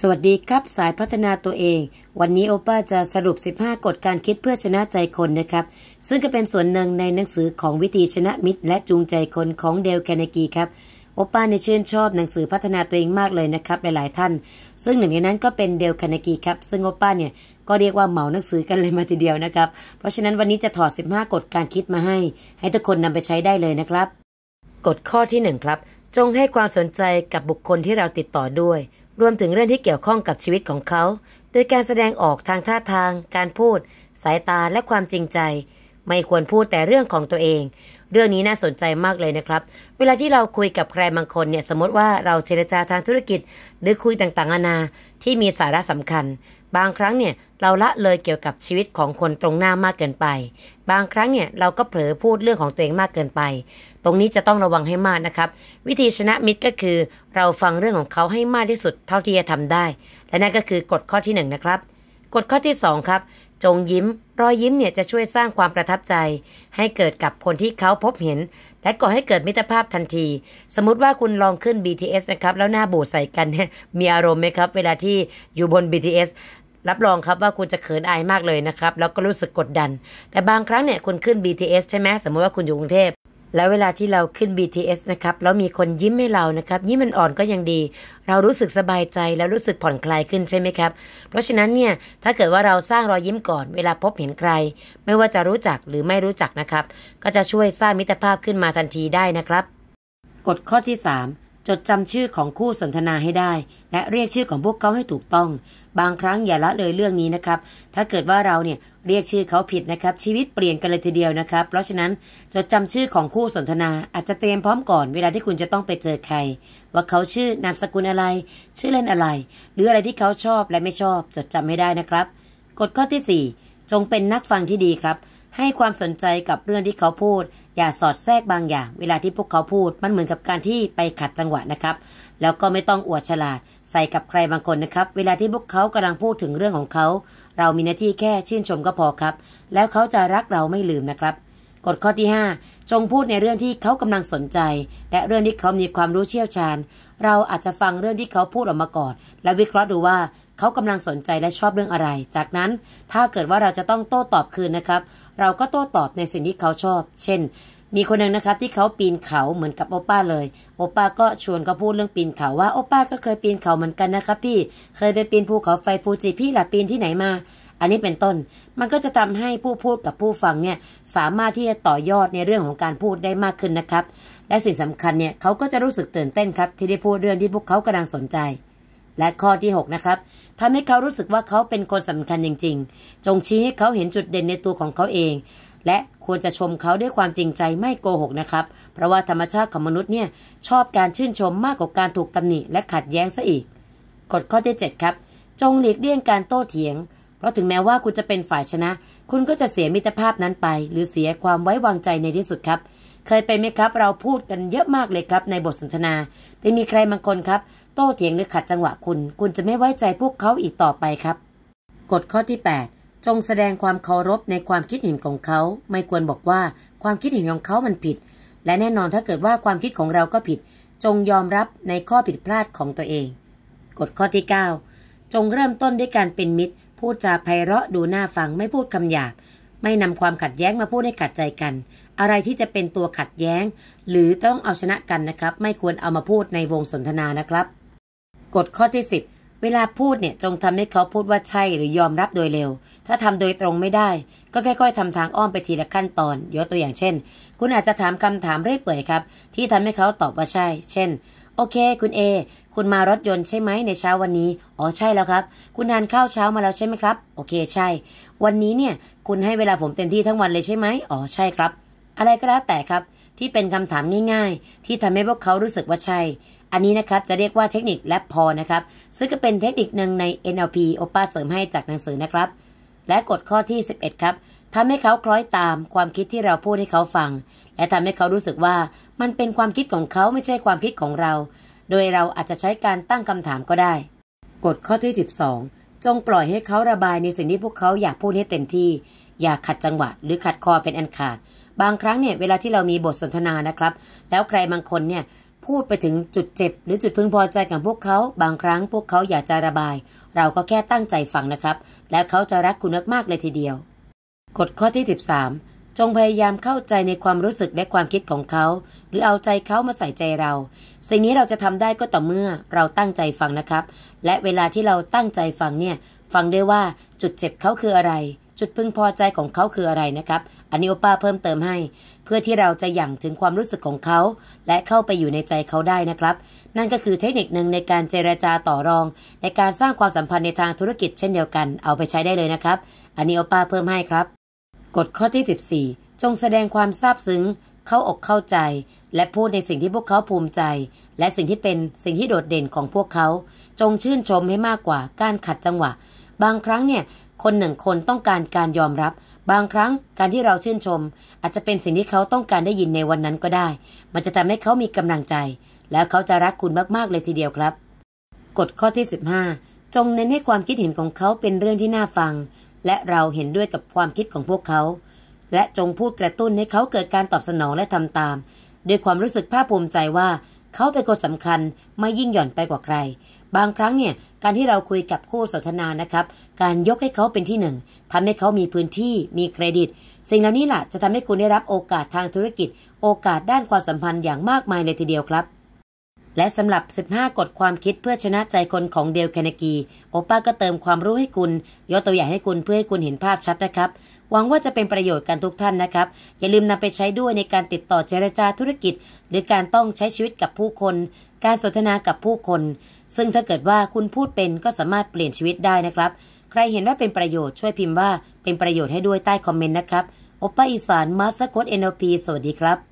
สวัสดีครับ สายพัฒนาตัวเอง วันนี้โอป้าจะสรุป 15 กฎการคิดเพื่อชนะใจคนนะครับ ซึ่งก็เป็นส่วนหนึ่งในหนังสือของวิธีชนะมิตร และจูงใจคนของเดลแคนากีครับโอป้าในชื่นชอบหนังสือพัฒนาตัวเองมากเลยนะครับหลายๆท่าน ซึ่งหนึ่งในนั้นก็เป็นเดลคานากีครับ ซึ่งโอป้าเนี่ยก็เรียกว่าเหมาหนังสือกันเลยมาทีเดียวนะครับ เพราะฉะนั้นวันนี้จะถอด15กฎการคิดมาให้ให้ทุกคนนำไปใช้ได้เลยนะครับ กฎข้อที่1ครับจงให้ความสนใจกับบุคคลที่เราติดต่อด้วยรวมถึงเรื่องที่เกี่ยวข้องกับชีวิตของเขา โดยการแสดงออกทางท่าทาง การพูด สายตา และความจริงใจ ไม่ควรพูดแต่เรื่องของตัวเองเรื่องนี้น่าสนใจมากเลยนะครับ เวลาที่เราคุยกับใครบางคนเนี่ย สมมติว่าเราเจรจาทางธุรกิจ หรือคุยต่างๆนานาที่มีสาระสำคัญ บางครั้งเนี่ยเราละเลยเกี่ยวกับชีวิตของคนตรงหน้ามากเกินไป บางครั้งเนี่ยเราก็เผลอพูดเรื่องของตัวเองมากเกินไป ตรงนี้จะต้องระวังให้มากนะครับ วิธีชนะมิตรก็คือ เราฟังเรื่องของเขาให้มากที่สุด เท่าที่จะทำได้ และนั่นก็คือกฎข้อที่1นนะครับกฎข้อที่2ครับจงยิ้มรอยยิ้มเนี่ยจะช่วยสร้างความประทับใจ ให้เกิดกับคนที่เขาพบเห็น และก่อให้เกิดมิตรภาพทันที สมมติว่าคุณลองขึ้น BTS นะครับแล้วหน้าบูดใส่กันเนี่ยมีอารมณ์ไหมครับ เวลาที่อยู่บน BTS รับรองครับว่าคุณจะเขินอายมากเลยนะครับ แล้วก็รู้สึกกดดัน แต่บางครั้งเนี่ยคุณขึ้น BTS ใช่ไหมสมมติว่าคุณอยู่กรุงเทพแล้วเวลาที่เราขึ้น BTS นะครับแล้วมีคนยิ้มให้เรา นะครับยิ้มมันอ่อนก็ยังดี เรารู้สึกสบายใจแล้วรู้สึกผ่อนคลายขึ้นใช่ไหมครับ เพราะฉะนั้นเนี่ย ถ้าเกิดว่าเราสร้างรอยยิ้มก่อน เวลาพบเห็นใคร ไม่ว่าจะรู้จักหรือไม่รู้จักนะครับ ก็จะช่วยสร้างมิตรภาพขึ้นมาทันทีได้นะครับกฎข้อที่ 3จดจำชื่อของคู่สนทนาให้ได้ และเรียกชื่อของพวกเขาให้ถูกต้อง บางครั้งอย่าละเลยเรื่องนี้นะครับ ถ้าเกิดว่าเราเนี่ยเรียกชื่อเขาผิดนะครับ ชีวิตเปลี่ยนกันเลยทีเดียวนะครับ เพราะฉะนั้น จดจำชื่อของคู่สนทนาอาจจะเตรียมพร้อมก่อนเวลาที่คุณจะต้องไปเจอใคร ว่าเขาชื่อนามสกุลอะไร ชื่อเล่นอะไร หรืออะไรที่เขาชอบและไม่ชอบ จดจำให้ได้นะครับกฎข้อที่4จงเป็นนักฟังที่ดีครับให้ความสนใจกับเรื่องที่เขาพูด อย่าสอดแทรกบางอย่าง เวลาที่พวกเขาพูดมันเหมือนกับการที่ไปขัดจังหวะนะครับ แล้วก็ไม่ต้องอวดฉลาดใส่กับใครบางคนนะครับ เวลาที่พวกเขากำลังพูดถึงเรื่องของเขา เรามีหน้าที่แค่ชื่นชมก็พอครับ แล้วเขาจะรักเราไม่ลืมนะครับกฎข้อที่5จงพูดในเรื่องที่เขากำลังสนใจ และเรื่องที่เขามีความรู้เชี่ยวชาญ เราอาจจะฟังเรื่องที่เขาพูดออกมาก่อน และวิเคราะห์ดูว่าเขากำลังสนใจและชอบเรื่องอะไร จากนั้นถ้าเกิดว่าเราจะต้องโต้ตอบคืนนะครับเราก็โต้ตอบในสิ่งที่เขาชอบ เช่น มีคนหนึ่งนะครับที่เขาปีนเขาเหมือนกับโอป้าเลยโอป้าก็ชวนเขาพูดเรื่องปีนเขาว่าโอป้าก็เคยปีนเขาเหมือนกันนะครับพี่เคยไปปีนภูเขาไฟฟูจิพี่หล่ะปีนที่ไหนมา อันนี้เป็นต้นมันก็จะทำให้ผู้พูดกับผู้ฟังเนี่ยสามารถที่จะต่อยอดในเรื่องของการพูดได้มากขึ้นนะครับและสิ่งสำคัญเนี่ยเขาก็จะรู้สึกตื่นเต้นครับที่ได้พูดเรื่องที่พวกเขากำลังสนใจและข้อที่ 6 นะครับทำให้เขารู้สึกว่าเขาเป็นคนสำคัญจริงๆ จงชี้ให้เขาเห็นจุดเด่นในตัวของเขาเอง และควรจะชมเขาด้วยความจริงใจไม่โกหกนะครับ เพราะว่าธรรมชาติของมนุษย์เนี่ย ชอบการชื่นชมมากกว่าการถูกตำหนิและขัดแย้งซะอีกกฎข้อที่ 7 ครับ จงหลีกเลี่ยงการโต้เถียง เพราะถึงแม้ว่าคุณจะเป็นฝ่ายชนะ คุณก็จะเสียมิตรภาพนั้นไป หรือเสียความไว้วางใจในที่สุดครับ เคยไปไหมครับ เราพูดกันเยอะมากเลยครับ ในบทสนทนาแต่มีใครบางคนครับโต้เถียงหรือขัดจังหวะคุณคุณจะไม่ไว้ใจพวกเขาอีกต่อไปครับ กฎข้อที่ 8 จงแสดงความเคารพในความคิดเห็นของเขา ไม่ควรบอกว่าความคิดเห็นของเขามันผิด และแน่นอนถ้าเกิดว่าความคิดของเราก็ผิด จงยอมรับในข้อผิดพลาดของตัวเอง กฎข้อที่ 9 จงเริ่มต้นด้วยการเป็นมิตร พูดจาไพเราะดูน่าฟังไม่พูดคำหยาบไม่นำความขัดแย้งมาพูดให้ขัดใจกัน อะไรที่จะเป็นตัวขัดแย้ง หรือต้องเอาชนะกันนะครับ ไม่ควรเอามาพูดในวงสนทนานะครับกฎข้อที่ 10 เวลาพูดเนี่ยจงทำให้เขาพูดว่าใช่หรือยอมรับโดยเร็ว ถ้าทำโดยตรงไม่ได้ ก็ค่อยๆทำทางอ้อมไปทีละขั้นตอนยกตัวอย่างเช่น คุณอาจจะถามคำถามเรื่อยเปื่อยครับที่ทำให้เขาตอบว่าใช่ เช่น โอเคคุณเอคุณมารถยนต์ใช่ไหมในเช้าวันนี้อ๋อใช่แล้วครับ คุณทานข้าวเช้ามาแล้วใช่ไหมครับโอเคใช่ วันนี้เนี่ยคุณให้เวลาผมเต็มที่ทั้งวันเลยใช่ไหมอ๋อใช่ครับอะไรก็แล้วแต่ครับ ที่เป็นคำถามง่ายๆ ที่ทำให้พวกเขารู้สึกว่าใช่อันนี้นะครับจะเรียกว่าเทคนิคแลปพอนะครับซึ่งก็เป็นเทคนิคหนึ่งใน NLP โอป้าเสริมให้จากหนังสือนะครับ และกฎข้อที่ 11ครับทำให้เขาคล้อยตามความคิดที่เราพูดให้เขาฟัง และทำให้เขารู้สึกว่ามันเป็นความคิดของเขาไม่ใช่ความคิดของเรา โดยเราอาจจะใช้การตั้งคำถามก็ได้กฎข้อที่ 12 จงปล่อยให้เขาระบายในสิ่งที่พวกเขาอยากพูดให้เต็มที่ อย่าขัดจังหวะหรือขัดคอเป็นอันขาด บางครั้งเนี่ยเวลาที่เรามีบทสนทนานะครับ แล้วใครบางคนเนี่ยพูดไปถึงจุดเจ็บหรือจุดพึงพอใจของพวกเขาบางครั้ง พวกเขาอยากจะระบาย เราก็แค่ตั้งใจฟังนะครับ และเขาจะรักคุณมากๆเลยทีเดียว กฎข้อที่ 13 จงพยายามเข้าใจในความรู้สึกและความคิดของเขา หรือเอาใจเขามาใส่ใจเรา สิ่งนี้เราจะทำได้ก็ต่อเมื่อเราตั้งใจฟังนะครับ และเวลาที่เราตั้งใจฟังเนี่ยฟังได้ว่าจุดเจ็บเขาคืออะไรจุดพึงพอใจของเขาคืออะไรนะครับ อันนี้โอป้าเพิ่มเติมให้เพื่อที่เราจะหยั่งถึงความรู้สึกของเขา และเข้าไปอยู่ในใจเขาได้นะครับ นั่นก็คือเทคนิคหนึ่งในการเจรจาต่อรอง ในการสร้างความสัมพันธ์ในทางธุรกิจเช่นเดียวกัน เอาไปใช้ได้เลยนะครับอันนี้โอป้าเพิ่มให้ครับกฎข้อที่14จงแสดงความซาบซึ้ง เข้าอกเข้าใจ และพูดในสิ่งที่พวกเขาภูมิใจ และสิ่งที่เป็นสิ่งที่โดดเด่นของพวกเขา จงชื่นชมให้มากกว่า การขัดจังหวะ บางครั้งเนี่ยคนหนึ่งคนต้องการการยอมรับบางครั้งการที่เราชื่นชม อาจจะเป็นสิ่งที่เขาต้องการได้ยินในวันนั้นก็ได้ มันจะทำให้เขามีกำลังใจแล้วเขาจะรักคุณมากๆเลยทีเดียวครับกฎข้อที่ 15 จงเน้นให้ความคิดเห็นของเขาเป็นเรื่องที่น่าฟัง และเราเห็นด้วยกับความคิดของพวกเขา และจงพูดกระตุ้นให้เขาเกิดการตอบสนองและทำตามด้วยความรู้สึกภาคภูมิใจว่า เขาเป็นคนสำคัญไม่ยิ่งหย่อนไปกว่าใครบางครั้งเนี่ยการที่เราคุยกับคู่สนทนานะครับ การยกให้เขาเป็นที่หนึ่งทำให้เขามีพื้นที่มีเครดิต สิ่งเหล่านี้ล่ะจะทำให้คุณได้รับโอกาสทางธุรกิจ โอกาสด้านความสัมพันธ์อย่างมากมายเลยทีเดียวครับ และสำหรับ 15 กฎความคิดเพื่อชนะใจคนของเดลแคนากีโอป้าก็เติมความรู้ให้คุณยกตัวอย่างให้คุณเพื่อให้คุณเห็นภาพชัดนะครับหวังว่าจะเป็นประโยชน์กันทุกท่านนะครับอย่าลืมนำไปใช้ด้วยในการติดต่อเจรจาธุรกิจหรือการต้องใช้ชีวิตกับผู้คน การสนทนากับผู้คน ซึ่งถ้าเกิดว่าคุณพูดเป็นก็สามารถเปลี่ยนชีวิตได้นะครับ ใครเห็นว่าเป็นประโยชน์ช่วยพิมพ์ว่าเป็นประโยชน์ให้ด้วยใต้คอมเมนต์นะครับอบป้าอีสานมาสโคตเอ็นโอพีสวัสดีครับ